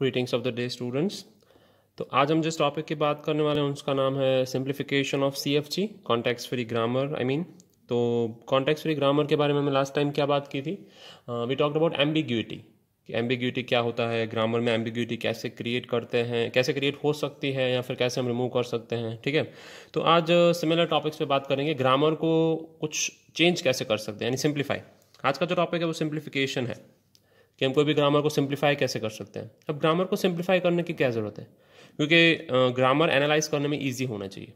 Greetings of the day students तो आज हम जिस टॉपिक की बात करने वाले हैं उसका नाम है simplification of C F G context free grammar I mean तो कॉन्टैक्ट फ्री ग्रामर के बारे में हमें लास्ट टाइम क्या बात की थी वी टॉक्ट अबाउट एम्बिग्यूटी कि एम्बिग्यूटी क्या होता है ग्रामर में एम्बिग्यूटी कैसे क्रिएट करते हैं कैसे क्रिएट हो सकती है या फिर कैसे हम रिमूव कर सकते हैं ठीक है तो आज सिमिलर uh, टॉपिक्स पे बात करेंगे ग्रामर को कुछ चेंज कैसे कर सकते हैं यानी सिंप्लीफाई आज का जो टॉपिक है वो सिंप्लीफिकेशन है कि हम कोई भी ग्रामर को सिंप्लीफाई कैसे कर सकते हैं अब ग्रामर को सिंप्लीफाई करने की क्या ज़रूरत है क्योंकि ग्रामर एनालाइज करने में ईजी होना चाहिए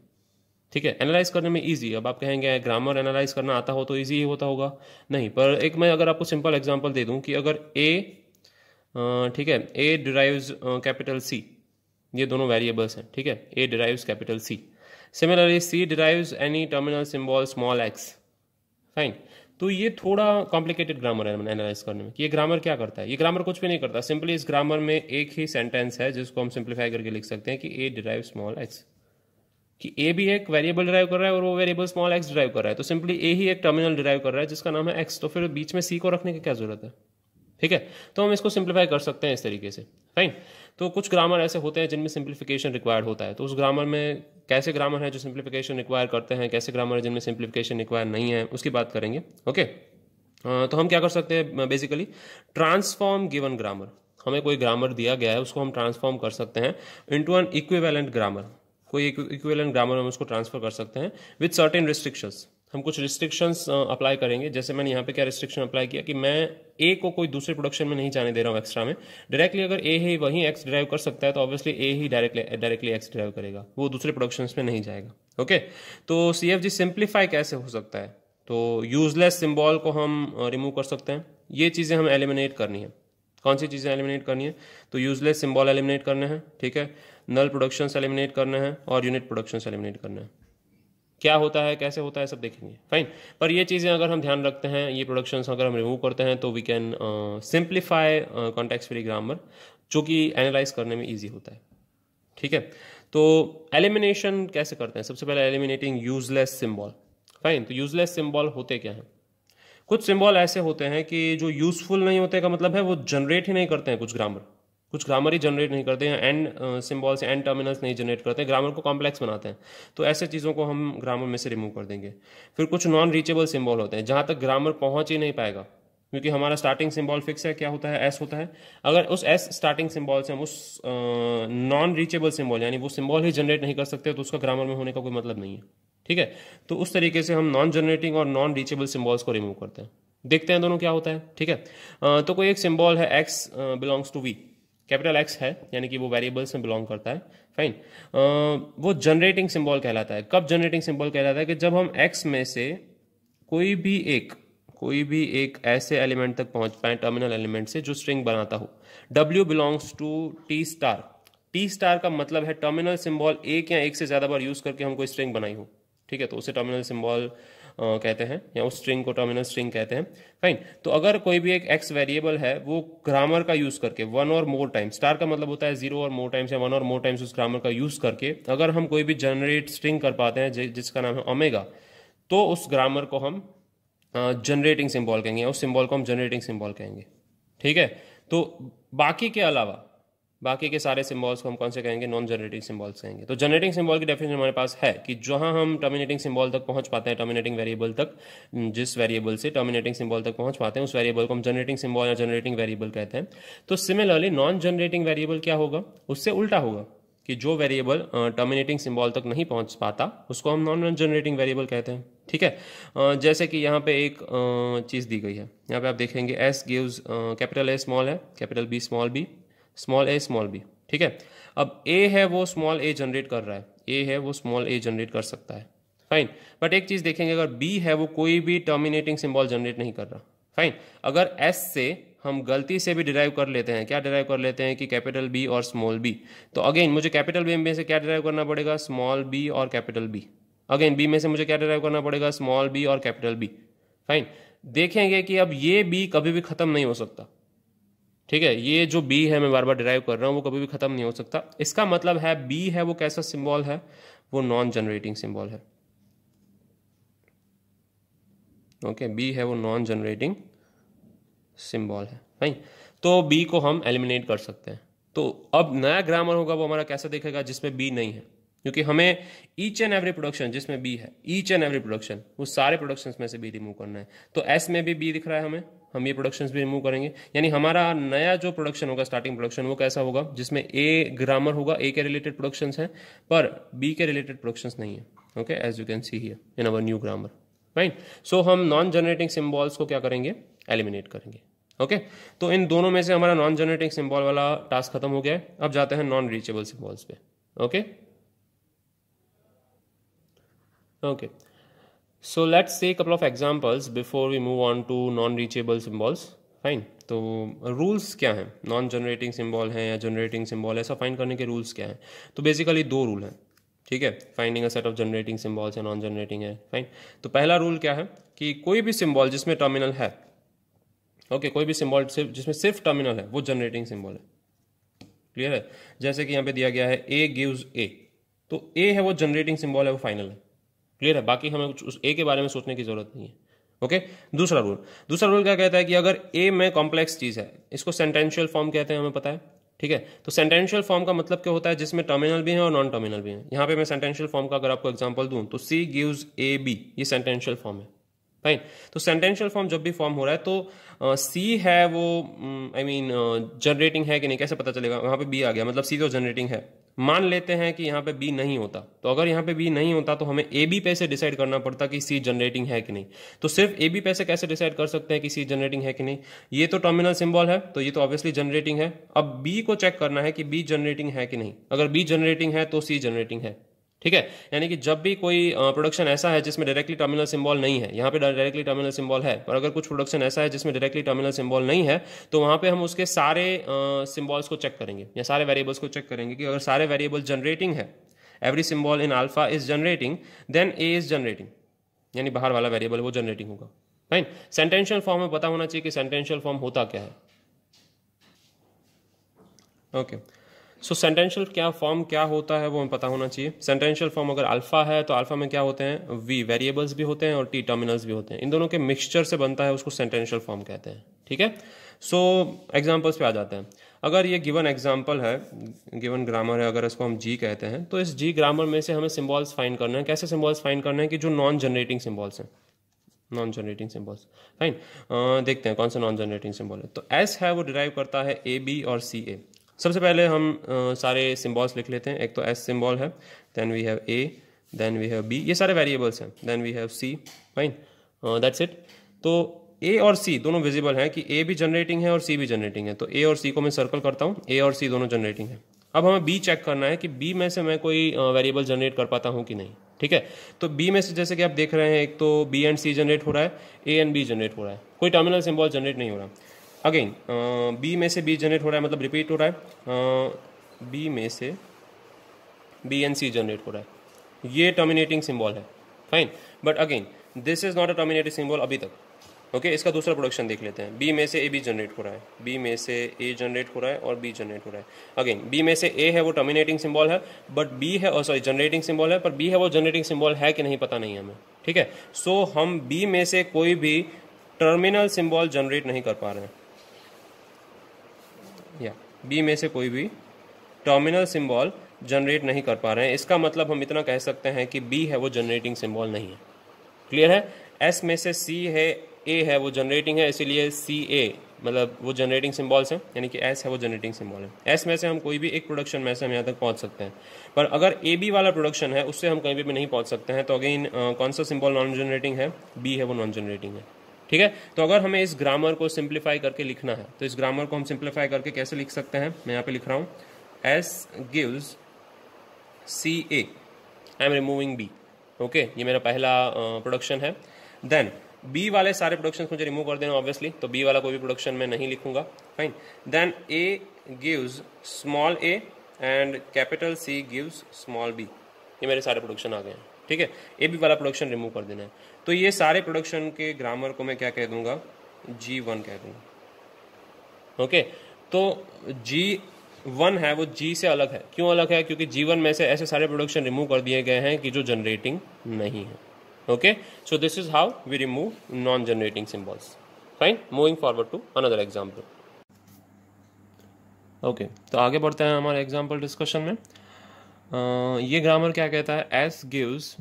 ठीक है एनालाइज करने में ईजी अब आप कहेंगे ग्रामर एनालाइज करना आता हो तो ईजी ही होता होगा नहीं पर एक मैं अगर आपको सिंपल एग्जाम्पल दे दूँ कि अगर ए ठीक है ए डिराइव्स कैपिटल सी ये दोनों वेरिएबल्स हैं ठीक है A derives capital C similarly C derives any terminal symbol small X fine तो ये थोड़ा कॉम्प्लिकेटेड ग्रामर है एनालाइज करने में कि ये ग्रामर क्या करता है ये ग्रामर कुछ भी नहीं करता सिंपली इस ग्रामर में एक ही सेंटेंस है जिसको हम सिंप्लीफाई करके लिख सकते हैं कि ए डिराइव स्मॉल एक्स कि ए भी एक वेरिएबल ड्राइव कर रहा है और वो वेरिएबल स्मॉल एक्स ड्राइव कर रहा है तो सिंपली ए ही एक टर्मिनल डिराइव कर रहा है जिसका नाम है एक्स तो फिर बीच में सी को रखने की क्या जरूरत है ठीक है तो हम इसको सिंप्लीफाई कर सकते हैं इस तरीके से राइट तो कुछ ग्रामर ऐसे होते हैं जिनमें सिंप्लीफिकेशन रिक्वायर्ड होता है तो उस ग्रामर में कैसे ग्रामर है जो सिंप्लीफिकेशन रिक्वायर करते हैं कैसे ग्रामर है जिनमें सिंप्लीफिकेशन रिक्वायर नहीं है उसकी बात करेंगे ओके तो हम क्या कर सकते हैं बेसिकली ट्रांसफॉर्म गिवन ग्रामर हमें कोई ग्रामर दिया गया है उसको हम ट्रांसफॉर्म कर सकते हैं इंटू एन इक्विवेलेंट ग्रामर कोई इक्वेलेंट ग्रामर हम उसको ट्रांसफर कर सकते हैं विथ सर्टेन रिस्ट्रिक्शंस हम कुछ रिस्ट्रिक्शंस अप्लाई करेंगे जैसे मैंने यहाँ पे क्या रिस्ट्रिक्शन अप्लाई किया कि मैं ए को कोई दूसरे प्रोडक्शन में नहीं जाने दे रहा हूँ एक्स्ट्रा में डायरेक्टली अगर ए ही वहीं एक्स ड्राइव कर सकता है तो ऑब्वियसली ए ही डायरेक्टली डायरेक्टली एक्स ड्राइव करेगा वो दूसरे प्रोडक्शन में नहीं जाएगा ओके तो सी एफ जी सिंप्लीफाई कैसे हो सकता है तो यूजलेस सिम्बॉल को हम रिमूव कर सकते हैं ये चीज़ें हमें एलिमिनेट करनी है कौन सी चीज़ें एलिमिनेट करनी है तो यूजलेस सिम्बॉल एलिमिनेट करने हैं ठीक है नल प्रोडक्शंस एलिमिनेट करने हैं और यूनिट प्रोडक्शंस एलिमिनेट करने हैं क्या होता है कैसे होता है सब देखेंगे फाइन पर ये चीज़ें अगर हम ध्यान रखते हैं ये प्रोडक्शंस अगर हम रिमूव करते हैं तो we can simplify context free grammar जो कि एनालाइज करने में ईजी होता है ठीक है तो एलिमिनेशन कैसे करते हैं सबसे पहले एलिमिनेटिंग यूजलेस सिम्बॉल फाइन तो यूजलेस सिम्बॉल होते क्या हैं कुछ सिम्बॉल ऐसे होते हैं कि जो यूजफुल नहीं होते का मतलब है वो जनरेट ही नहीं करते हैं कुछ ग्रामर कुछ ग्रामर ही जनरेट नहीं करते हैं एंड से एंड टर्मिनल्स नहीं जनरेट करते हैं ग्रामर को कॉम्प्लेक्स बनाते हैं तो ऐसे चीज़ों को हम ग्रामर में से रिमूव कर देंगे फिर कुछ नॉन रीचेबल सिम्बॉल होते हैं जहाँ तक ग्रामर पहुँच ही नहीं पाएगा क्योंकि हमारा स्टार्टिंग सिंबल फिक्स है क्या होता है एस होता है अगर उस एस स्टार्टिंग सिम्बॉल से हम उस नॉन रीचेबल सिम्बॉल यानी वो सिम्बॉल ही जनरेट नहीं कर सकते तो उसका ग्रामर में होने का कोई मतलब नहीं है ठीक है तो उस तरीके से हम नॉन जनरेटिंग और नॉन रीचेबल सिम्बॉल्स को रिमूव करते हैं देखते हैं दोनों क्या होता है ठीक है uh, तो कोई एक सिम्बॉल है X belongs to V capital X है यानी कि वो वेरिएबल्स में बिलोंग करता है फाइन वो जनरेटिंग सिंबल कहलाता है कब जनरेटिंग सिंबल कहलाता है कि जब हम एक्स में से कोई भी एक कोई भी एक ऐसे एलिमेंट तक पहुंच पाए टर्मिनल एलिमेंट से जो स्ट्रिंग बनाता हो W belongs to T star T star का मतलब है टर्मिनल सिंबल एक या एक से ज़्यादा बार यूज़ करके हम कोई स्ट्रिंग बनाई हो ठीक है तो उसे टर्मिनल सिंबल कहते हैं या उस स्ट्रिंग को टर्मिनल स्ट्रिंग कहते हैं फाइन तो अगर कोई भी एक एक्स वेरिएबल है वो ग्रामर का यूज करके वन और मोर टाइम स्टार का मतलब होता है जीरो और मोर टाइम्स या वन और मोर टाइम्स उस ग्रामर का यूज करके अगर हम कोई भी जनरेट स्ट्रिंग कर पाते हैं जिसका नाम है ओमेगा तो उस ग्रामर को हम जनरेटिंग सिम्बॉल कहेंगे उस सिम्बॉल को हम जनरेटिंग सिम्बॉल कहेंगे ठीक है तो बाकी के अलावा बाकी के सारे सिम्बॉल्स को हम कौन से कहेंगे नॉन जनरेटिंग सिम्बॉल्स कहेंगे तो जनरेटिंग सिम्बॉल की डेफिनेशन हमारे पास है कि जहां हम टर्मिनेटिंग सिम्बॉल तक पहुंच पाते हैं टर्मिनेटिंग वेरिएबल तक जिस वेरिएबल से टर्मिनेटिंग सिम्बॉल तक पहुंच पाते हैं उस वेरिएबल को हम जनरेटिंग सिम्बॉल या जनरेटिंग वेरिएबल कहते हैं तो सिमिलरली नॉन जनरेटिंग वेरिएबल क्या होगा उससे उल्टा होगा कि जो वेरिएबल टर्मिनेटिंग सिम्बॉल तक नहीं पहुंच पाता उसको हम नॉन जनरेटिंग वेरिएबल कहते हैं ठीक है जैसे कि यहाँ पे एक चीज़ दी गई है यहाँ पे आप देखेंगे S gives capital A small है capital B small B small A small B ठीक है अब ए है वो स्मॉल ए जनरेट कर रहा है ए है वो स्मॉल ए जनरेट कर सकता है फाइन बट एक चीज़ देखेंगे अगर बी है वो कोई भी टर्मिनेटिंग सिम्बॉल जनरेट नहीं कर रहा फाइन अगर एस से हम गलती से भी डिराइव कर लेते हैं क्या डिराइव कर लेते हैं कि कैपिटल बी और स्मॉल बी तो अगेन मुझे कैपिटल बी में से क्या डिराइव करना पड़ेगा स्मॉल बी और कैपिटल बी अगेन बी में से मुझे क्या डिराइव करना पड़ेगा स्मॉल बी और कैपिटल बी फाइन देखेंगे कि अब ये बी कभी भी खत्म नहीं हो सकता ठीक है ये जो बी है मैं बार बार डिराइव कर रहा हूँ वो कभी भी खत्म नहीं हो सकता इसका मतलब है बी है वो कैसा सिम्बॉल है वो नॉन जनरेटिंग सिम्बॉल है ओके okay, बी है वो नॉन जनरेटिंग सिम्बॉल है नहीं तो बी को हम एलिमिनेट कर सकते हैं तो अब नया ग्रामर होगा वो हमारा कैसा देखेगा जिसमें बी नहीं है क्योंकि हमें ईच एंड एवरी प्रोडक्शन जिसमें बी है ईच एंड एवरी प्रोडक्शन वो सारे प्रोडक्शन में से बी रिमूव करना है तो एस में भी बी दिख रहा है हमें हम ये प्रोडक्शन भी रिमूव करेंगे यानी हमारा नया जो प्रोडक्शन होगा स्टार्टिंग प्रोडक्शन वो कैसा होगा जिसमें ए ग्रामर होगा ए के रिलेटेड प्रोडक्शन है पर बी के रिलेटेड प्रोडक्शन नहीं है okay as you can see here in our new grammar right so हम नॉन जनरेटिंग सिम्बॉल्स को क्या करेंगे एलिमिनेट करेंगे ओके okay? तो इन दोनों में से हमारा नॉन जनरेटिंग सिम्बॉल वाला टास्क खत्म हो गया है अब जाते हैं नॉन रीचेबल सिम्बॉल्स पे okay okay? Okay okay. So let's say couple of examples before we move on to non reachable symbols fine तो रूल्स क्या हैं नॉन जनरेटिंग सिम्बॉल हैं या जनरेटिंग सिम्बॉल ऐसा फाइन करने के रूल्स क्या हैं तो बेसिकली दो रूल हैं ठीक है finding a set of generating symbols या नॉन जनरेटिंग है फाइन तो पहला रूल क्या है कि कोई भी सिम्बॉल जिसमें टर्मिनल है ओके okay, कोई भी सिम्बॉल सिर्फ जिसमें सिर्फ टर्मिनल है वो जनरेटिंग सिम्बॉल है क्लियर है जैसे कि यहाँ पे दिया गया है ए गिव्स ए तो ए है वो जनरेटिंग सिम्बॉल है वो फाइनल है क्लियर है बाकी हमें उस ए के बारे में सोचने की जरूरत नहीं है ओके दूसरा रूल दूसरा रूल क्या कहता है कि अगर ए में कॉम्प्लेक्स चीज़ है इसको सेंटेंशियल फॉर्म कहते हैं हमें पता है ठीक है तो सेंटेंशियल फॉर्म का मतलब क्या होता है जिसमें टर्मिनल भी है और नॉन टर्मिनल भी है यहां पे मैं सेंटेंशियल फॉर्म का अगर आपको एग्जांपल दूं तो सी गिव्स ए बी ये सेंटेंशियल फॉर्म है फाइन तो सेंटेंशियल फॉर्म जब भी फॉर्म हो रहा है तो सी uh, है वो आई मीन जनरेटिंग है कि नहीं कैसे पता चलेगा वहां पे बी आ गया मतलब सी तो जनरेटिंग है मान लेते हैं कि यहाँ पे बी नहीं होता तो अगर यहाँ पे बी नहीं होता तो हमें ए बी पे से डिसाइड करना पड़ता कि सी जनरेटिंग है कि नहीं तो सिर्फ ए बी पे से कैसे डिसाइड कर सकते हैं कि सी जनरेटिंग है कि नहीं ये तो टर्मिनल सिंबल है तो ये तो ऑब्वियसली जनरेटिंग है अब बी को चेक करना है कि बी जनरेटिंग है कि नहीं अगर बी जनरेटिंग है तो सी जनरेटिंग है ठीक है यानी कि जब भी कोई प्रोडक्शन ऐसा है जिसमें डायरेक्टली टर्मिनल सिंबल नहीं है यहाँ पे डायरेक्टली टर्मिनल सिंबल है पर अगर कुछ प्रोडक्शन ऐसा है जिसमें डायरेक्टली टर्मिनल सिंबल नहीं है तो वहाँ पे हम उसके सारे सिंबल्स को चेक करेंगे या सारे वेरिएबल्स को चेक करेंगे कि अगर सारे वेरिएबल जनरेटिंग है every symbol in alpha is generating then A is generating यानी बाहर वाला वेरिएबल वो जनरेटिंग होगा फाइन सेंटेंशियल फॉर्म में पता होना चाहिए कि सेंटेंशियल फॉर्म होता क्या है ओके okay. सो सेंटेंशियल क्या फॉर्म क्या होता है वो हमें पता होना चाहिए सेंटेंशियल फॉर्म अगर अल्फा है तो अल्फा में क्या होते हैं वी वेरिएबल्स भी होते हैं और टी टर्मिनल्स भी होते हैं इन दोनों के मिक्सचर से बनता है उसको सेंटेंशियल फॉर्म कहते हैं ठीक है सो so, एग्जाम्पल्स पे आ जाते हैं अगर ये गिवन एग्जाम्पल है गिवन ग्रामर है अगर इसको हम जी कहते हैं तो इस जी ग्रामर में से हमें सिम्बॉल्स फाइन करना है कैसे सिम्बॉल्स फाइन करना है कि जो नॉन जनरेटिंग सिम्बॉल्स हैं नॉन जनरेटिंग सिम्बल्स फाइन देखते हैं कौन सा नॉन जनरेटिंग सिम्बॉल है तो एस है वो डिराइव करता है ए बी और सी ए सबसे पहले हम uh, सारे सिम्बॉल्स लिख लेते हैं एक तो एस सिम्बॉल है then we have A then we have B ये सारे वेरिएबल्स हैं then we have C fine that's it तो ए और सी दोनों विजिबल हैं कि ए भी जनरेटिंग है और सी भी जनरेटिंग है तो ए और सी को मैं सर्कल करता हूँ ए और सी दोनों जनरेटिंग है अब हमें बी चेक करना है कि बी में से मैं कोई वेरिएबल जनरेट कर पाता हूँ कि नहीं ठीक है तो बी में से जैसे कि आप देख रहे हैं एक तो बी एंड सी जनरेट हो रहा है ए एंड बी जनरेट हो रहा है कोई टर्मिनल सिम्बॉल जनरेट नहीं हो रहा अगेन बी uh, में से बी जनरेट हो रहा है मतलब रिपीट हो रहा है बी uh, में से बी एंड सी जनरेट हो रहा है ये टर्मिनेटिंग सिम्बॉल है fine but again this is not a terminating symbol अभी तक ओके okay, इसका दूसरा प्रोडक्शन देख लेते हैं बी में से ए बी जनरेट हो रहा है बी में से ए जनरेट हो रहा है और बी जनरेट हो रहा है अगेन बी में से ए है वो टर्मिनेटिंग सिंबल है बट बी है और सॉरी जनरेटिंग सिंबल है पर बी है वो जनरेटिंग सिंबल है कि नहीं पता नहीं हमें ठीक है सो so, हम बी में से कोई भी टर्मिनल सिंबल जनरेट नहीं कर पा रहे हैं बी में से कोई भी टर्मिनल सिंबल जनरेट नहीं कर पा रहे हैं इसका मतलब हम इतना कह सकते हैं कि बी है वो जनरेटिंग सिंबल नहीं है क्लियर है एस में से सी है ए है वो जनरेटिंग है इसीलिए सी ए मतलब वो जनरेटिंग सिम्बॉल्स हैं यानी कि एस है वो जनरेटिंग सिम्बॉल है एस में से हम कोई भी एक प्रोडक्शन में से हम यहाँ तक पहुँच सकते हैं पर अगर ए बी वाला प्रोडक्शन है उससे हम कहीं भी नहीं पहुँच सकते हैं तो अगेन कौन सा सिम्बॉल नॉन जनरेटिंग है बी है वो नॉन जनरेटिंग है ठीक है तो अगर हमें इस ग्रामर को सिंप्लीफाई करके लिखना है तो इस ग्रामर को हम सिंप्लीफाई करके कैसे लिख सकते हैं मैं यहाँ पे लिख रहा हूँ S gives C A I am removing B okay ये मेरा पहला प्रोडक्शन है देन बी वाले सारे प्रोडक्शन मुझे रिमूव कर देना ऑब्वियसली तो बी वाला कोई भी प्रोडक्शन मैं नहीं लिखूंगा fine then A gives small A and capital C gives small B ये मेरे सारे प्रोडक्शन आ गए हैं ठीक है ए बी वाला प्रोडक्शन रिमूव कर देना है तो ये सारे प्रोडक्शन के ग्रामर को मैं क्या कह दूंगा जी वन कह दूंगा ओके तो जी वन है वो जी से अलग है क्यों अलग है क्योंकि जी वन में से ऐसे सारे प्रोडक्शन रिमूव कर दिए गए हैं कि जो जनरेटिंग नहीं है okay so this is how we remove non generating symbols fine moving forward to another example okay तो आगे बढ़ते हैं हमारे एग्जाम्पल डिस्कशन में आ, ये ग्रामर क्या कहता है S gives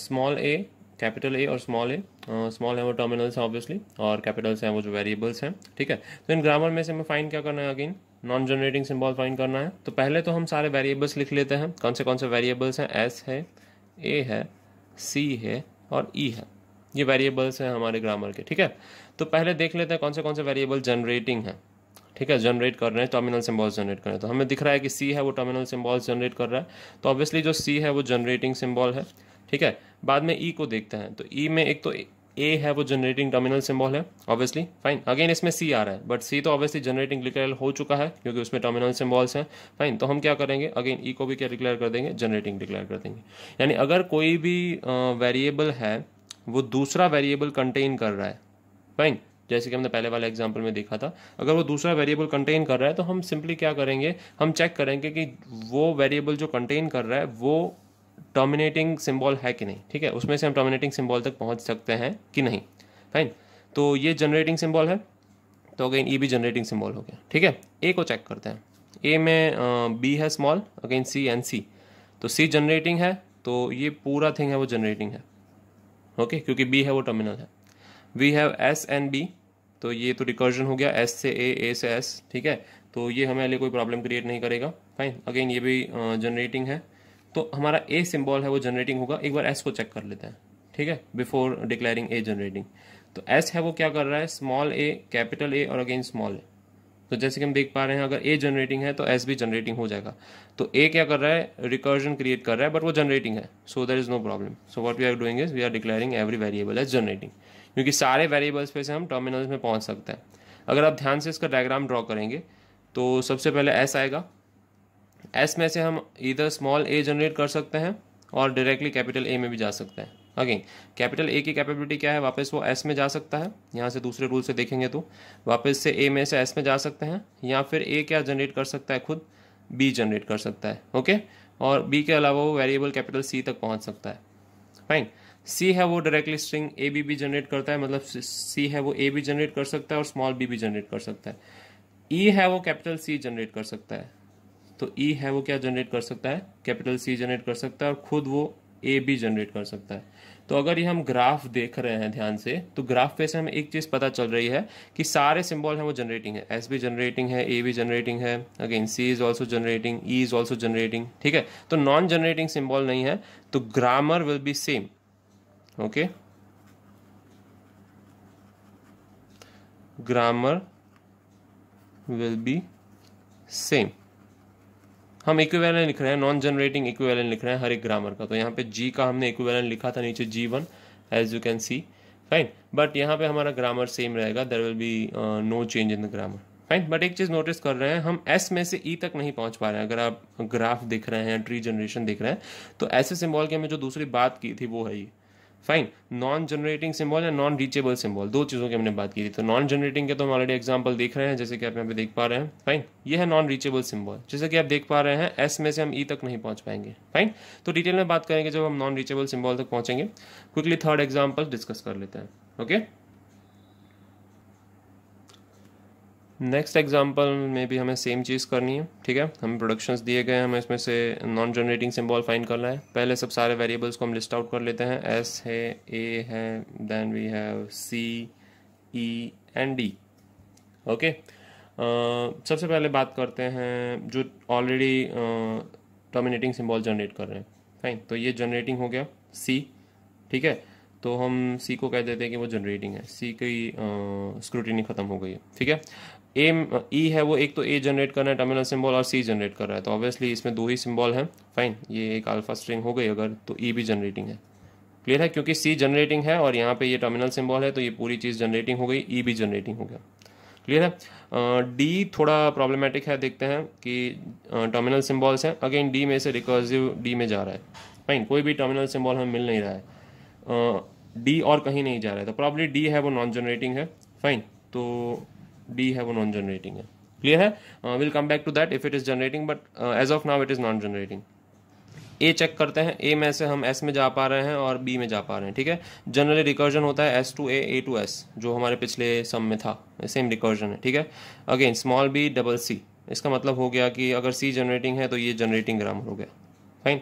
small A capital A और स्मॉल ए स्मॉल है वो टर्मिनल्स हैं ऑब्वियसली और कैपिटल्स हैं वो जो वेरिएबल्स हैं ठीक है तो इन ग्रामर में से हमें फाइन क्या करना है again non generating symbol fine करना है तो पहले तो हम सारे वेरिएबल्स लिख लेते हैं कौन से कौन से वेरिएबल्स हैं एस है ए है सी है और ई e है ये वेरिएबल्स हैं हमारे ग्रामर के ठीक है तो पहले देख लेते हैं कौन से कौन से वेरिएबल जनरेटिंग हैं ठीक है जनरेट कर रहे हैं टर्मिनल सिंबल्स जनरेट कर रहे हैं तो हमें दिख रहा है कि सी है वो टर्मिनल सिंबल्स जनरेट कर रहा है तो ऑब्वियसली जो सी है वो जनरेटिंग सिम्बॉल है ठीक है बाद में ई e को देखते हैं तो ई e में एक तो ए है वो जनरेटिंग टर्मिनल सिंबल है ऑब्वियसली फाइन अगेन इसमें सी आ रहा है बट सी तो ऑब्वियसली जनरेटिंग डिक्लेयर हो चुका है क्योंकि उसमें टर्मिनल सिंबल्स हैं फाइन तो हम क्या करेंगे अगेन ई e को भी क्या डिक्लेयर कर देंगे जनरेटिंग डिक्लेयर कर देंगे यानी अगर कोई भी वेरिएबल uh, है वो दूसरा वेरिएबल कंटेन कर रहा है फाइन जैसे कि हमने पहले वाले एग्जाम्पल में देखा था अगर वो दूसरा वेरिएबल कंटेन कर रहा है तो हम सिंपली क्या करेंगे हम चेक करेंगे कि वो वेरिएबल जो कंटेन कर रहा है वो टर्मिनेटिंग सिम्बॉल है कि नहीं ठीक है उसमें से हम टर्मिनेटिंग सिम्बॉल तक पहुँच सकते हैं कि नहीं फाइन तो ये जनरेटिंग सिम्बॉल है तो अगेन ये भी जनरेटिंग सिम्बॉल हो गया ठीक है ए को चेक करते हैं ए में बी है small again C and C तो सी जनरेटिंग है तो ये पूरा थिंग है वो जनरेटिंग है ओके okay? क्योंकि बी है वो टर्मिनल है we have S and B तो ये तो रिकर्जन हो गया एस से ए ए से एस ठीक है तो ये हमारे लिए कोई प्रॉब्लम क्रिएट नहीं करेगा फाइन अगेन ये भी जनरेटिंग है तो हमारा ए सिंबल है वो जनरेटिंग होगा एक बार एस को चेक कर लेते हैं ठीक है बिफोर डिक्लेयरिंग ए जनरेटिंग तो एस है वो क्या कर रहा है स्मॉल ए कैपिटल ए और अगेन स्मॉल ए तो जैसे कि हम देख पा रहे हैं अगर ए जनरेटिंग है तो एस भी जनरेटिंग हो जाएगा तो ए क्या कर रहा है रिकर्जन क्रिएट कर रहा है बट वो जनरेटिंग है so there is no problem so what we are doing is we are declaring every variable as generating क्योंकि सारे वेरिएबल्स पे से हम टर्मिनल्स में पहुंच सकते हैं अगर आप ध्यान से इसका डायग्राम ड्रॉ करेंगे तो सबसे पहले एस आएगा एस में से हम इधर स्मॉल ए जनरेट कर सकते हैं और डायरेक्टली कैपिटल ए में भी जा सकते हैं अगेन कैपिटल ए की कैपेबिलिटी क्या है वापस वो एस में जा सकता है यहाँ से दूसरे रूल से देखेंगे तो वापस से ए में से एस में जा सकते हैं या फिर ए क्या जनरेट कर सकता है खुद बी जनरेट कर सकता है ओके और बी के अलावा वो वेरिएबल कैपिटल सी तक पहुँच सकता है फाइन सी है वो डायरेक्टली स्ट्रिंग ए बी भी जनरेट करता है मतलब सी है वो ए भी जनरेट कर सकता है और स्मॉल बी भी जनरेट कर सकता है ई e है वो कैपिटल सी जनरेट कर सकता है तो ई e है वो क्या जनरेट कर सकता है कैपिटल सी जनरेट कर सकता है और खुद वो ए भी जनरेट कर सकता है तो अगर ये हम ग्राफ देख रहे हैं ध्यान से तो ग्राफ पे से हमें एक चीज़ पता चल रही है कि सारे सिंबल हैं वो जनरेटिंग है एस भी जनरेटिंग है ए भी जनरेटिंग है again C is also generating E is also generating ठीक है तो नॉन जनरेटिंग सिंबल नहीं है तो grammar will be same okay grammar will be same हम इक्विवेलेंट लिख रहे हैं नॉन जनरेटिंग इक्विवेलेंट लिख रहे हैं हर एक ग्रामर का तो यहाँ पे जी का हमने इक्विवेलेंट लिखा था नीचे G one as you can see fine but यहाँ पे हमारा ग्रामर सेम रहेगा there will be no change in the grammar fine but एक चीज़ नोटिस कर रहे हैं हम एस में से ई e तक नहीं पहुंच पा रहे हैं अगर आप ग्राफ देख रहे हैं ट्री जनरेशन देख रहे हैं तो ऐसे सिम्बॉल की हमें जो दूसरी बात की थी वो है ये फाइन नॉन जनरेटिंग सिंबल या नॉन रीचेबल सिंबल दो चीज़ों की हमने बात की थी तो नॉन जनरेटिंग के तो हम ऑलरेडी एग्जाम्पल देख रहे हैं जैसे कि आप यहाँ पे देख पा रहे हैं फाइन ये है नॉन रीचेबल सिंबल जैसे कि आप देख पा रहे हैं एस में से हम ई e तक नहीं पहुँच पाएंगे फाइन तो डिटेल में बात करेंगे जब हम नॉन रीचेबल सिंबल तक पहुँचेंगे क्विकली थर्ड एग्जाम्पल डिस्कस कर लेते हैं ओके okay? नेक्स्ट एग्जांपल में भी हमें सेम चीज़ करनी है ठीक है हमें प्रोडक्शंस दिए गए हैं हमें इसमें से नॉन जनरेटिंग सिंबल फाइंड करना है पहले सब सारे वेरिएबल्स को हम लिस्ट आउट कर लेते हैं एस है ए है then we have C E and D okay सबसे पहले बात करते हैं जो ऑलरेडी टर्मिनेटिंग सिंबल जनरेट कर रहे हैं फाइन तो ये जनरेटिंग हो गया सी ठीक है तो हम सी को कह देते हैं कि वो जनरेटिंग है सी की स्क्रूटिनी ख़त्म हो गई है ठीक है ए ई e है वो एक तो ए जनरेट कर रहा है टर्मिनल सिंबल और सी जनरेट कर रहा है तो ऑब्वियसली इसमें दो ही सिंबल हैं फाइन ये एक अल्फा स्ट्रिंग हो गई अगर तो ई e भी जनरेटिंग है क्लियर है क्योंकि सी जनरेटिंग है और यहाँ पे ये टर्मिनल सिंबल है तो ये पूरी चीज़ जनरेटिंग हो गई ई e भी जनरेटिंग हो गया क्लियर है डी uh, थोड़ा प्रॉब्लमेटिक है देखते हैं कि टर्मिनल सिम्बॉल्स हैं अगेन डी में से रिकर्सिव डी में जा रहा है फाइन कोई भी टर्मिनल सिम्बॉल हमें मिल नहीं रहा है डी uh, और कहीं नहीं जा रहा है तो प्रॉब्ली डी है वो नॉन जनरेटिंग है फाइन तो डी है वो नॉन जनरेटिंग है क्लियर है will come back to that if it is generating but as of now it is non generating A check करते हैं ए में से हम एस में जा पा रहे हैं और बी में जा पा रहे हैं ठीक है जनरली रिकर्जन होता है S to A A to S जो हमारे पिछले सम में था सेम रिकर्जन है ठीक है again small B double C इसका मतलब हो गया कि अगर सी जनरेटिंग है तो ये जनरेटिंग ग्रामर हो गया फाइन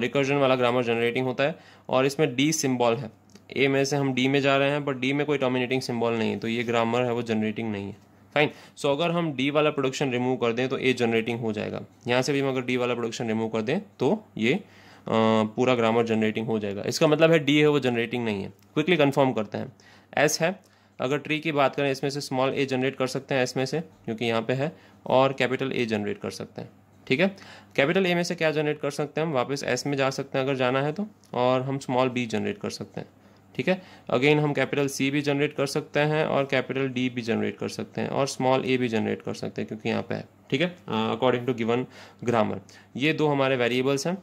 रिकर्जन uh, वाला ग्रामर जनरेटिंग होता है और इसमें डी सिम्बॉल है ए में से हम डी में जा रहे हैं बट डी में कोई डोमिनेटिंग सिम्बॉल नहीं है तो ये ग्रामर है वो जनरेटिंग नहीं है फाइन सो so, अगर हम डी वाला प्रोडक्शन रिमूव कर दें तो ए जनरेटिंग हो जाएगा यहाँ से भी हम अगर डी वाला प्रोडक्शन रिमूव कर दें तो ये पूरा ग्रामर जनरेटिंग हो जाएगा इसका मतलब है डी है वो जनरेटिंग नहीं है क्विकली कन्फर्म करते हैं एस है अगर ट्री की बात करें इसमें से स्मॉल ए जनरेट कर सकते हैं एस में से क्योंकि यहाँ पे है और कैपिटल ए जनरेट कर सकते हैं ठीक है कैपिटल ए में से क्या जनरेट कर सकते हैं हम वापस एस में जा सकते हैं अगर जाना है तो और हम स्मॉल बी जनरेट कर सकते हैं ठीक है अगेन हम कैपिटल सी भी जनरेट कर सकते हैं और कैपिटल डी भी जनरेट कर सकते हैं और स्मॉल ए भी जनरेट कर सकते हैं क्योंकि यहाँ पे है ठीक है अकॉर्डिंग टू गिवन ग्रामर ये दो हमारे वेरिएबल्स हैं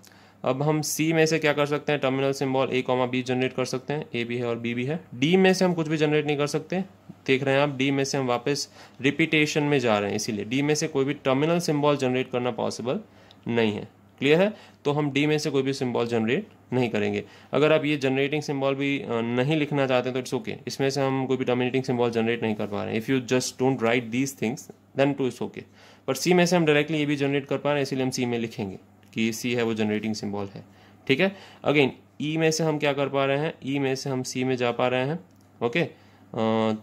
अब हम सी में से क्या कर सकते हैं terminal symbol A comma B generate कर सकते हैं ए भी है और बी भी है डी में से हम कुछ भी जनरेट नहीं कर सकते देख रहे हैं आप डी में से हम वापस रिपीटेशन में जा रहे हैं इसीलिए डी में से कोई भी टर्मिनल सिंबल जनरेट करना पॉसिबल नहीं है क्लियर है तो हम डी में से कोई भी सिंबल जनरेट नहीं करेंगे अगर आप ये जनरेटिंग सिंबल भी नहीं लिखना चाहते तो इट्स ओके इसमें से हम कोई भी डोमिनेटिंग सिम्बॉल जनरेट नहीं कर पा रहे हैं if you just don't write these things then too it's okay पर सी में से हम डायरेक्टली ये भी जनरेट कर पा रहे हैं इसीलिए हम सी में लिखेंगे कि सी है वो जनरेटिंग सिम्बॉल है ठीक है अगेन ई e में से हम क्या कर पा रहे हैं ई e में से हम सी में जा पा रहे हैं ओके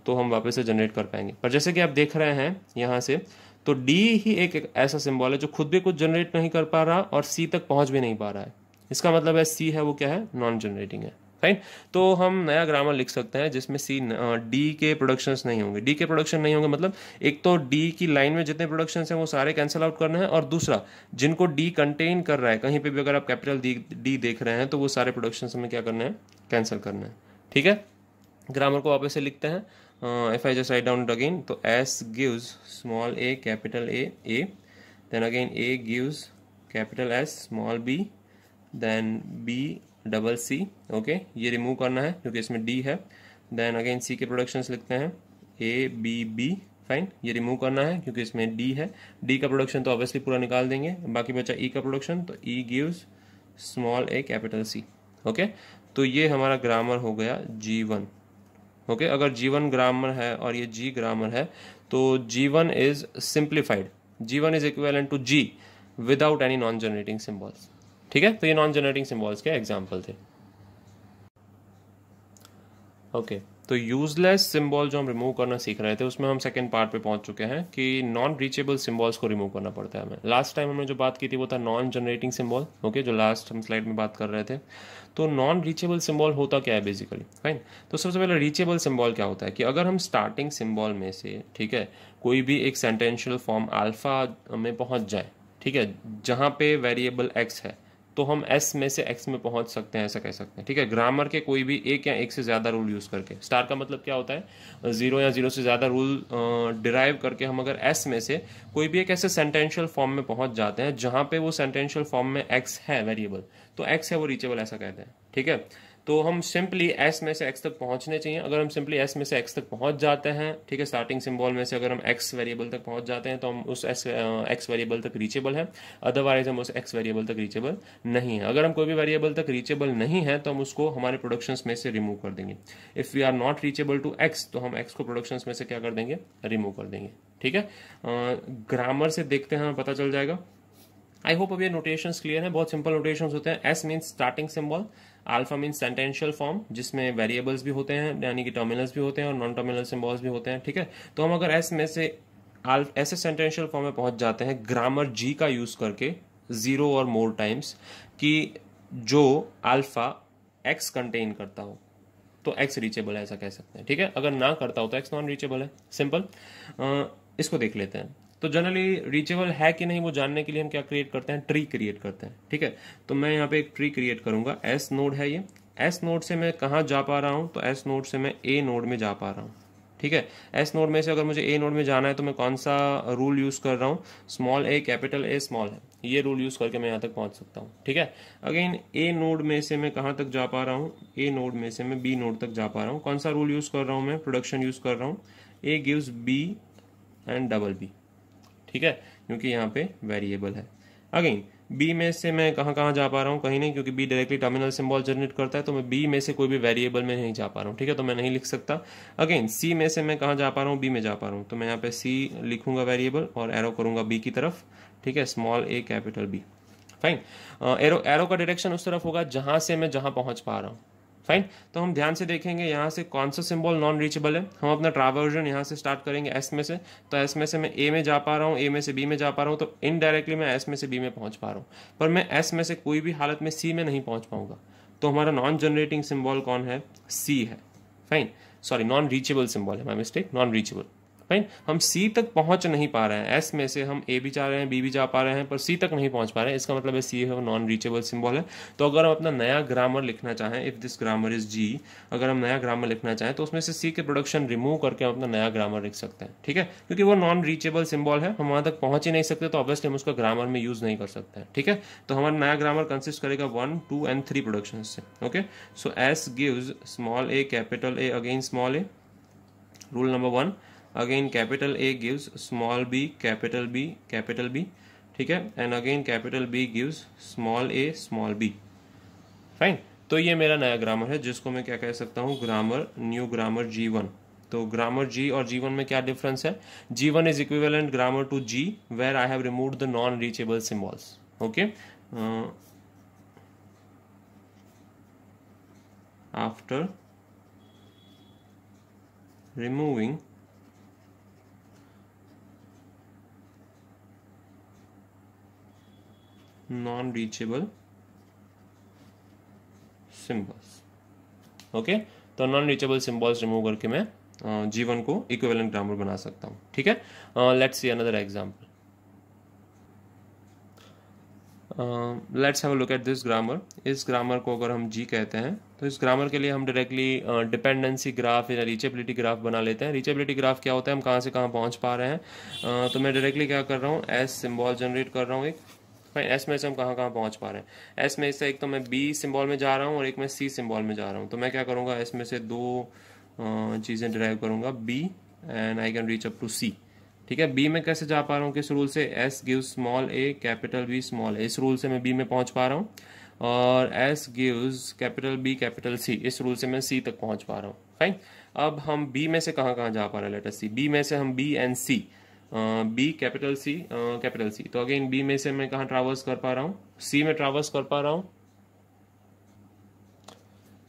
तो हम वापस से जनरेट कर पाएंगे पर जैसे कि आप देख रहे हैं यहाँ से तो डी ही एक, एक ऐसा सिंबल है जो खुद भी कुछ जनरेट नहीं कर पा रहा और सी तक पहुंच भी नहीं पा रहा है इसका मतलब है सी है वो क्या है नॉन जनरेटिंग है राइट तो हम नया ग्रामर लिख सकते हैं जिसमें सी डी के प्रोडक्शंस नहीं होंगे डी के प्रोडक्शन नहीं होंगे मतलब एक तो डी की लाइन में जितने प्रोडक्शंस हैं वो सारे कैंसिल आउट करने हैं और दूसरा जिनको डी कंटेन कर रहा है कहीं पे भी अगर आप कैपिटल डी देख रहे हैं तो वो सारे प्रोडक्शंस हमें क्या करना है कैंसिल करना है ठीक है ग्रामर को वापस से लिखते हैं इफ हाँ, if I just write down it again so तो S gives small a capital A A then again A gives capital S small b then B double C okay ये रिमूव करना है क्योंकि इसमें डी है then again सी के productions लिखते हैं ए बी बी फाइन ये रिमूव करना है क्योंकि इसमें डी है डी का प्रोडक्शन तो ऑब्वियसली पूरा निकाल देंगे बाकी बचा ई e का प्रोडक्शन तो E gives small A capital C okay तो ये हमारा ग्रामर हो गया जी वन ओके okay? अगर जीवन ग्रामर है और ये जी ग्रामर है तो G one is simplified G one is equivalent to G without any non generating symbols ठीक है तो ये नॉन जनरेटिंग सिंबल्स के एग्जाम्पल थे ओके okay, तो यूजलेस सिंबल जो हम रिमूव करना सीख रहे थे उसमें हम सेकेंड पार्ट पे पहुंच चुके हैं कि नॉन रीचेबल सिम्बॉल्स को रिमूव करना पड़ता है हमें लास्ट टाइम हमने जो बात की थी वो था नॉन जनरेटिंग सिम्बॉल ओके जो लास्ट हम स्लाइड में बात कर रहे थे तो नॉन रीचेबल सिम्बॉल होता क्या है बेसिकली फाइन तो सबसे पहले रीचेबल सिम्बॉल क्या होता है कि अगर हम स्टार्टिंग सिम्बॉल में से ठीक है कोई भी एक सेंटेंशियल फॉर्म अल्फा में पहुंच जाए ठीक है जहां पे वेरिएबल एक्स है तो हम एस में से एक्स में पहुंच सकते हैं ऐसा कह सकते हैं ठीक है ग्रामर के कोई भी एक या एक से ज़्यादा रूल यूज़ करके स्टार का मतलब क्या होता है ज़ीरो या ज़ीरो से ज़्यादा रूल डिराइव करके हम अगर एस में से कोई भी एक ऐसे सेंटेंशियल फॉर्म में पहुंच जाते हैं जहां पे वो सेंटेंशियल फॉर्म में एक्स है वेरिएबल तो एक्स है वो रीचेबल ऐसा कहते हैं ठीक है तो हम सिंपली एस में से एक्स तक पहुंचने चाहिए अगर हम सिंपली एस में से एक्स तक पहुंच जाते हैं ठीक है स्टार्टिंग सिंबल में से अगर हम एक्स वेरिएबल तक पहुंच जाते हैं तो हम उस एस एक्स वेरिएबल तक रीचेबल है अदरवाइज हम उस एक्स वेरिएबल तक रीचेबल नहीं है अगर हम कोई भी वेरिएबल तक रीचेबल नहीं है तो हम उसको हमारे प्रोडक्शन में से रिमूव कर देंगे if we are not reachable to X तो हम एक्स को प्रोडक्शन में से क्या कर देंगे रिमूव कर देंगे ठीक है ग्रामर से देखते हैं हमें पता चल जाएगा आई होप अब ये नोटेशन क्लियर है बहुत सिंपल नोटेशन होते हैं S means starting symbol alpha means sentential form जिसमें वेरिएबल्स भी होते हैं यानी कि टर्मिनल्स भी होते हैं और नॉन टर्मिनल सिम्बॉल्स भी होते हैं ठीक है तो हम अगर एस में से ऐसे सेंटेंशियल फॉर्म में पहुंच जाते हैं ग्रामर जी का यूज करके जीरो और मोर टाइम्स कि जो अल्फा एक्स कंटेन करता हो तो एक्स रीचेबल है ऐसा कह सकते हैं ठीक है अगर ना करता हो तो एक्स नॉन रीचेबल है सिंपल इसको देख लेते हैं तो जनरली रीचेबल है कि नहीं वो जानने के लिए हम क्या क्रिएट करते हैं ट्री क्रिएट करते हैं ठीक है तो मैं यहाँ पे एक ट्री क्रिएट करूंगा एस नोड है ये एस नोड से मैं कहाँ जा पा रहा हूँ तो एस नोड से मैं ए नोड में जा पा रहा हूँ ठीक है एस नोड में से अगर मुझे ए नोड में जाना है तो मैं कौन सा रूल यूज़ कर रहा हूँ small A capital A small है ये रूल यूज़ करके मैं यहाँ तक पहुँच सकता हूँ ठीक है अगेन ए नोड में से मैं कहाँ तक जा पा रहा हूँ ए नोड में से मैं बी नोड तक जा पा रहा हूँ कौन सा रूल यूज़ कर रहा हूँ मैं प्रोडक्शन यूज़ कर रहा हूँ A gives B and double B ठीक है क्योंकि यहाँ पे वेरिएबल है अगेन बी में से मैं कहाँ कहाँ जा पा रहा हूँ कहीं नहीं क्योंकि B directly terminal symbol generate करता है तो मैं बी में से कोई भी वेरिएबल में नहीं जा पा रहा हूँ ठीक है तो मैं नहीं लिख सकता अगेन सी में से मैं कहाँ जा पा रहा हूँ बी में जा पा रहा हूँ तो मैं यहाँ पे सी लिखूंगा वेरिएबल और एरो करूंगा बी की तरफ ठीक है small A capital B fine arrow arrow का डायरेक्शन उस तरफ होगा जहां से मैं जहां पहुंच पा रहा हूँ फाइन तो हम ध्यान से देखेंगे यहाँ से कौन सा सिंबल नॉन रीचेबल है हम अपना ट्रावर्जन यहाँ से स्टार्ट करेंगे एस में से तो एस में से मैं ए में जा पा रहा हूँ ए में से बी में जा पा रहा हूँ तो इनडायरेक्टली मैं एस में से बी में पहुँच पा रहा हूँ पर मैं एस में से कोई भी हालत में सी में नहीं पहुँच पाऊँगा तो हमारा नॉन जनरेटिंग सिम्बॉल कौन है सी है fine sorry non reachable symbol है my mistake non reachable right हम सी तक पहुंच नहीं पा रहे हैं एस में से हम ए भी जा रहे हैं बी भी जा पा रहे हैं पर सी तक नहीं पहुंच पा रहे हैं इसका मतलब है सी है नॉन रीचेबल सिंबल है तो अगर हम अपना नया ग्रामर लिखना चाहें if this grammar is G अगर हम नया ग्रामर लिखना चाहें तो उसमें से सी के प्रोडक्शन रिमूव करके हम अपना नया ग्रामर लिख सकते हैं ठीक है क्योंकि वो नॉन रीचेबल सिंबल है हम वहां तक पहुंच ही नहीं सकते तो ऑब्वियसली हम उसका ग्रामर में यूज़ नहीं कर सकते हैं ठीक है तो हमारा नया ग्रामर कंसिस्ट करेगा one two and three production से okay so S gives small A capital A again small A rule number one again capital A gives small B capital B capital B ठीक है and again capital B gives small A small B fine तो ये मेरा नया grammar है जिसको मैं क्या कह सकता हूँ grammar new grammar G one तो ग्रामर जी और जी वन में क्या डिफरेंस है G one is equivalent grammar to G where I have remove the non reachable symbols okay after removing non-reachable symbols okay? तो non reachable symbols remove करके मैं जीवन को इक्वेलेंट ग्रामर बना सकता हूँ ठीक है let's see another example let's have look at this grammar इस ग्रामर को अगर हम जी कहते हैं तो इस ग्रामर के लिए हम डायरेक्टली डिपेंडेंसी ग्राफ या रीचेबिलिटी ग्राफ बना लेते हैं रीचेबिलिटी ग्राफ क्या होता है हम कहाँ से कहाँ पहुँच पा रहे हैं uh, तो मैं डायरेक्टली क्या कर रहा हूँ एस सिम्बॉल जनरेट कर रहा हूँ एक फाइन एस में से हम कहाँ कहाँ पहुँच पा रहे हैं एस में से एक तो मैं बी सिम्बॉल में जा रहा हूँ और एक मैं सी सिम्बॉल में जा रहा हूँ तो मैं क्या करूँगा एस में से दो चीज़ें ड्राइव करूँगा B and I can reach up to C ठीक है बी में कैसे जा पा रहा हूँ किस रूल से S give small A capital B small A इस रूल से मैं बी में पहुँच पा रहा हूँ और S gives capital B capital C इस रूल से मैं सी तक पहुँच पा रहा हूँ फाइन अब हम बी में से कहाँ कहाँ जा पा रहे हैं लेटर सी बी में से हम B and C B capital C capital C तो अगेन बी में से मैं कहा ट्रावर्स कर पा रहा हूँ सी में ट्रावर्स कर पा रहा हूं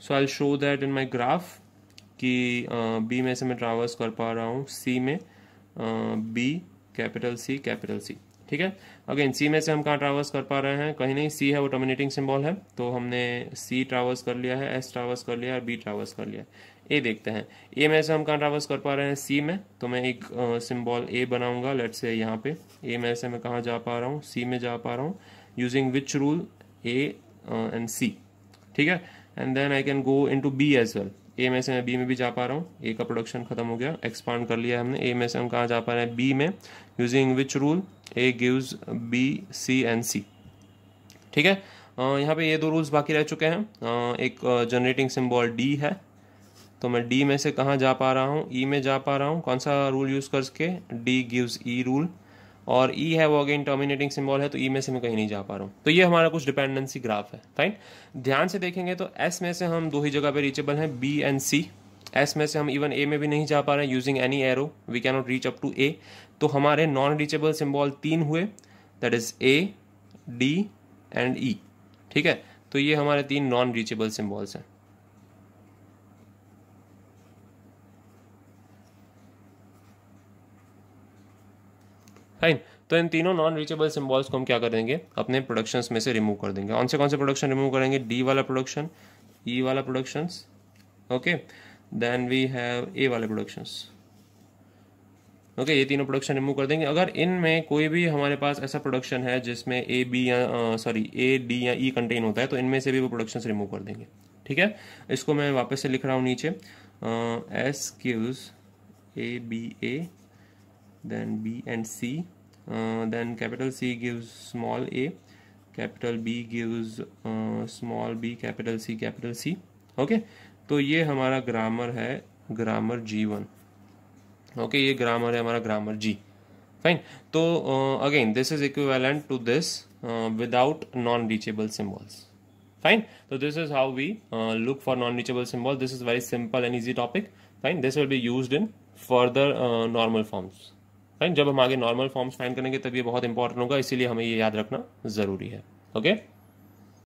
so I show that in my graph कि बी uh, में से मैं ट्रावर्स कर पा रहा हूँ सी में B capital C capital C ठीक है अगेन सी में से हम कहाँ ट्रावर्स कर पा रहे हैं कहीं नहीं सी है वो टर्मिनेटिंग सिंबल है तो हमने सी ट्रावर्स कर लिया है एस ट्रावर्स कर लिया और बी ट्रावर्स कर लिया ए देखते हैं ए में से हम कहाँ ट्रावर्स कर पा रहे हैं सी में तो मैं एक सिंबल ए बनाऊंगा लेट से यहाँ पे ए में से मैं कहाँ जा पा रहा हूँ सी में जा पा रहा हूँ using which rule A and C ठीक है and then I can go into B as well A में से मैं बी में भी जा पा रहा हूँ ए का प्रोडक्शन खत्म हो गया एक्सपांड कर लिया हमने ए में से हम कहाँ जा पा रहे हैं बी में using which rule A gives B C and C ठीक है यहाँ पे ये दो रूल्स बाकी रह चुके हैं एक जनरेटिंग सिम्बॉल डी है तो मैं डी में से कहाँ जा पा रहा हूँ ई e में जा पा रहा हूँ कौन सा रूल यूज़ करके डी गिव्स ई रूल और ई e है वो अगेन टर्मिनेटिंग सिम्बॉल है तो ई e में से मैं कहीं नहीं जा पा रहा हूँ तो ये हमारा कुछ डिपेंडेंसी ग्राफ है राइट ध्यान से देखेंगे तो एस में से हम दो ही जगह पर रीचेबल हैं बी एंड सी एस में से हम इवन ए में भी नहीं जा पा रहे हैं using any arrow we cannot reach up to A तो हमारे नॉन रीचेबल सिम्बॉल तीन हुए that is A D and E ठीक है तो ये हमारे तीन नॉन रीचेबल सिम्बॉल्स हैं फाइन तो इन तीनों नॉन रीचेबल सिम्बॉल्स को हम क्या कर देंगे अपने प्रोडक्शंस में से रिमूव कर देंगे कौन से कौन से प्रोडक्शन रिमूव करेंगे डी वाला प्रोडक्शन ई e वाला productions okay then we have A वाले प्रोडक्शंस ओके okay, ये तीनों प्रोडक्शन रिमूव कर देंगे अगर इनमें कोई भी हमारे पास ऐसा प्रोडक्शन है जिसमें ए बी या सॉरी ए डी या ई e कंटेन होता है तो इनमें से भी वो प्रोडक्शन रिमूव कर देंगे ठीक है इसको मैं वापस से लिख रहा हूँ नीचे S goes A B A then B and C uh, then capital C gives small a capital B gives uh, small b capital C capital C okay? so ये हमारा ग्रामर है ग्रामर जी वन ओके ये grammar है हमारा grammar G fine तो again this is equivalent to this without non reachable fine so this is how we uh, look for non-reachable symbols this is very simple and easy topic fine this will be used in further normal forms right जब हम आगे normal forms find करेंगे तब ये बहुत important होगा इसीलिए हमें ये याद रखना ज़रूरी है ओके